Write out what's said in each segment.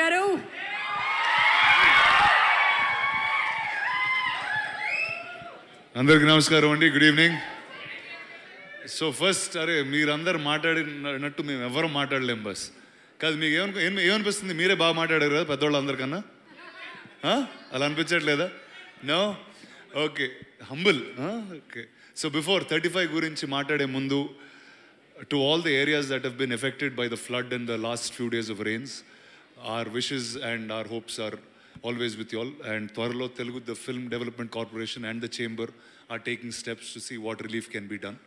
Quero! అందరికి నమస్కారం అండి గుడ్ ఈవినింగ్ సో ఫస్ట్ అరే మీరందరు మాట్లాడినట్టు మేము ఎవరు మాట్లాడలేం బస్ కాదు మీకు ఏమనుకో ఏమనిపిస్తుంది మీరే బాగా మాట్లాడారు కదా పెద్దవాళ్ళు అందరికన్నా అలా అనిపించట్లేదా no okay humble okay so before thirty five గురించి మాట్లాడే ముందు to all the areas that have affected by the flood and the last few days of rains our wishes and our hopes are always with all and త్వరలో Telugu the film development corporation and the chamber are taking steps to see what relief can be done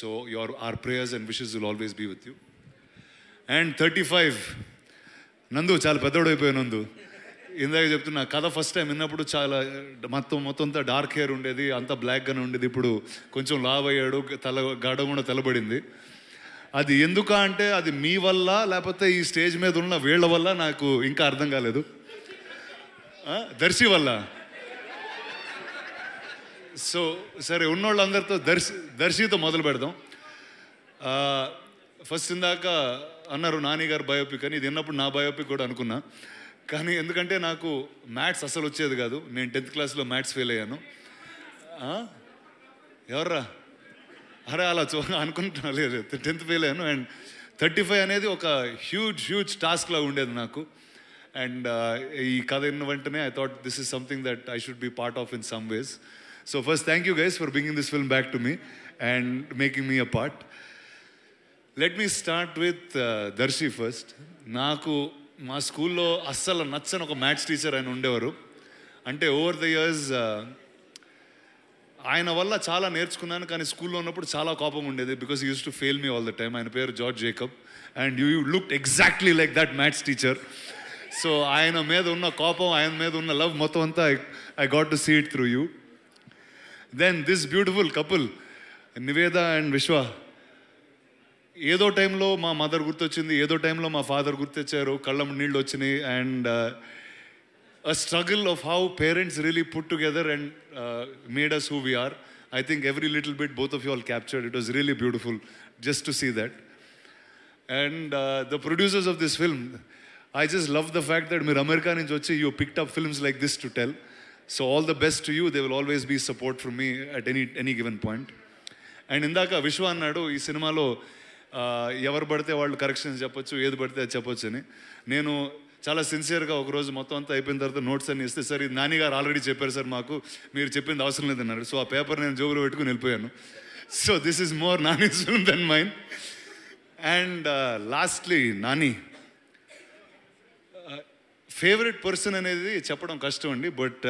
so your our prayers and wishes will always be with you and thirty five నందు చాలా పెద్దోడైపోయాను నందు ఇందాక చెప్తున్నా కథ first time విన్నప్పుడు చాలా మొత్తం మొత్తం అంతా డార్క్ హెయిర్ ఉండేది అంతా బ్లాక్గానే ఉండేది ఇప్పుడు కొంచెం లావ్ అయ్యాడు తల గడ కూడా తెలబడింది అది ఎందుక అంటే అది మీ వల్ల లేకపోతే ఈ స్టేజ్ మీద ఉన్న వీళ్ళ వల్ల నాకు ఇంకా అర్థం కాలేదు దర్శి వల్ల సో సరే ఉన్నోళ్ళందరితో దర్శి దర్శితో మొదలు పెడదాం ఫస్ట్ ఇందాక అన్నారు నాని గారు బయోపిక్ అని ఇది విన్నప్పుడు నా బయోపిక్ కూడా అనుకున్నా కానీ ఎందుకంటే నాకు మ్యాథ్స్ అసలు వచ్చేది కాదు నేను టెన్త్ క్లాస్లో మ్యాథ్స్ ఫెయిల్ అయ్యాను ఎవర్రా అరే అలా చూ అనుకుంటున్నా లేదు టెన్త్ ఫెయిల్ అయ్యాను అండ్ థర్టీ ఫైవ్ అనేది ఒక హ్యూజ్ హ్యూజ్ టాస్క్లో ఉండేది నాకు అండ్ uh, ఈ కథ విన్న వెంటనే I thought this is something that I should be part of in some ways so first thank you guys for bringing this film back to me and making me a part let me start with Darshi first నాకు మా స్కూల్లో అస్సలు నచ్చని ఒక maths teacher ఆయన ఉండేవారు అంటే over the years ఆయన వల్ల చాలా నేర్చుకున్నాను కానీ స్కూల్లో ఉన్నప్పుడు చాలా కోపం ఉండేది because used to fail me all the time ఆయన పేరు George Jacob and you look exactly like that maths teacher so ఆయన మీద ఉన్న కోపం ఆయన మీద ఉన్న లవ్ మొత్తం అంతా I got to see it through you then this beautiful couple Niveda and Vishwa ఏదో టైంలో మా మదర్ గుర్తొచ్చింది ఏదో టైంలో మా ఫాదర్ గుర్తొచ్చారు కళ్ళం నీళ్ళు వచ్చినాయి and a struggle of how parents really put together and uh, made us who we are. I think every little bit both of you all captured. It was really beautiful just to see that. And uh, the producers of this film, I just love the fact that Mir America Jochi, you picked up films like this to tell. So all the best to you. There will always be support from me at any, any given point. And ఇందాక Vishwa Nadu, ఈ సినిమాలో uh, ఎవరు పడితే వాళ్ళు corrections చెప్పొచ్చు ఏది పడితే అది చెప్పొచ్చు అని నేను చాలా సిన్సియర్గా ఒకరోజు మొత్తం అంతా అయిపోయిన తర్వాత నోట్స్ అన్ని ఇస్తే సార్ ఇది గారు ఆల్రెడీ చెప్పారు సార్ మాకు మీరు చెప్పింది అవసరం లేదన్నారు సో ఆ పేపర్ నేను జోబులో పెట్టుకుని వెళ్ళిపోయాను so this is more Nani film then mine and lastly Nani favourite uh, person అనేది చెప్పడం కష్టం అండి but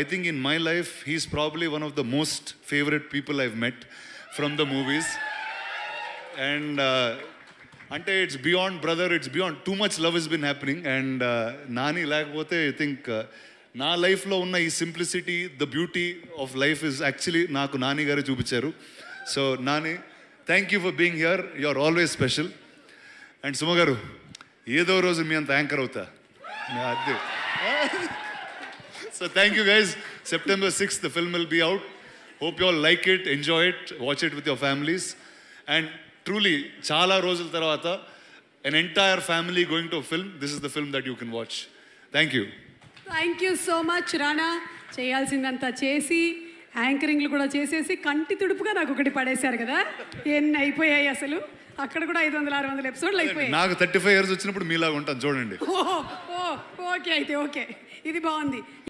I think in my life he's probably one of the most favourite people I've met from the movies and అంటే it's beyond brother it's beyond too much love is been happening and Nani లేకపోతే I think uh, నా లైఫ్లో ఉన్న ఈ simplicity the beauty of life is actually నాకు నాని గారు చూపించారు so Nani thank you for being here you are always special and Suma garu ఏదో రోజు మీ అంత యాంకర్ అవుతా అదే so thank you guys September six the film will be out hope you all like it enjoy it watch it with your families and truly చాలా రోజుల తర్వాత an entire family going to film film, this is the film that you can watch. Thank thank you so much Rana చేయాల్సిందంతా చేసి యాంకరింగ్లు కూడా చేసేసి కంటి తుడుపుగా నాకు ఒకటి పడేశారు కదా ఎన్ని అయిపోయాయి అసలు అక్కడ కూడా ఐదు వందల ఆరు వందల ఎపిసోడ్లు అయిపోయాయి నాకు థర్టీ ఫైవ్ ఇయర్స్ వచ్చినప్పుడు మీలాగా ఉంటాను చూడండి ఓకే అయితే ఓకే ఇది బాగుంది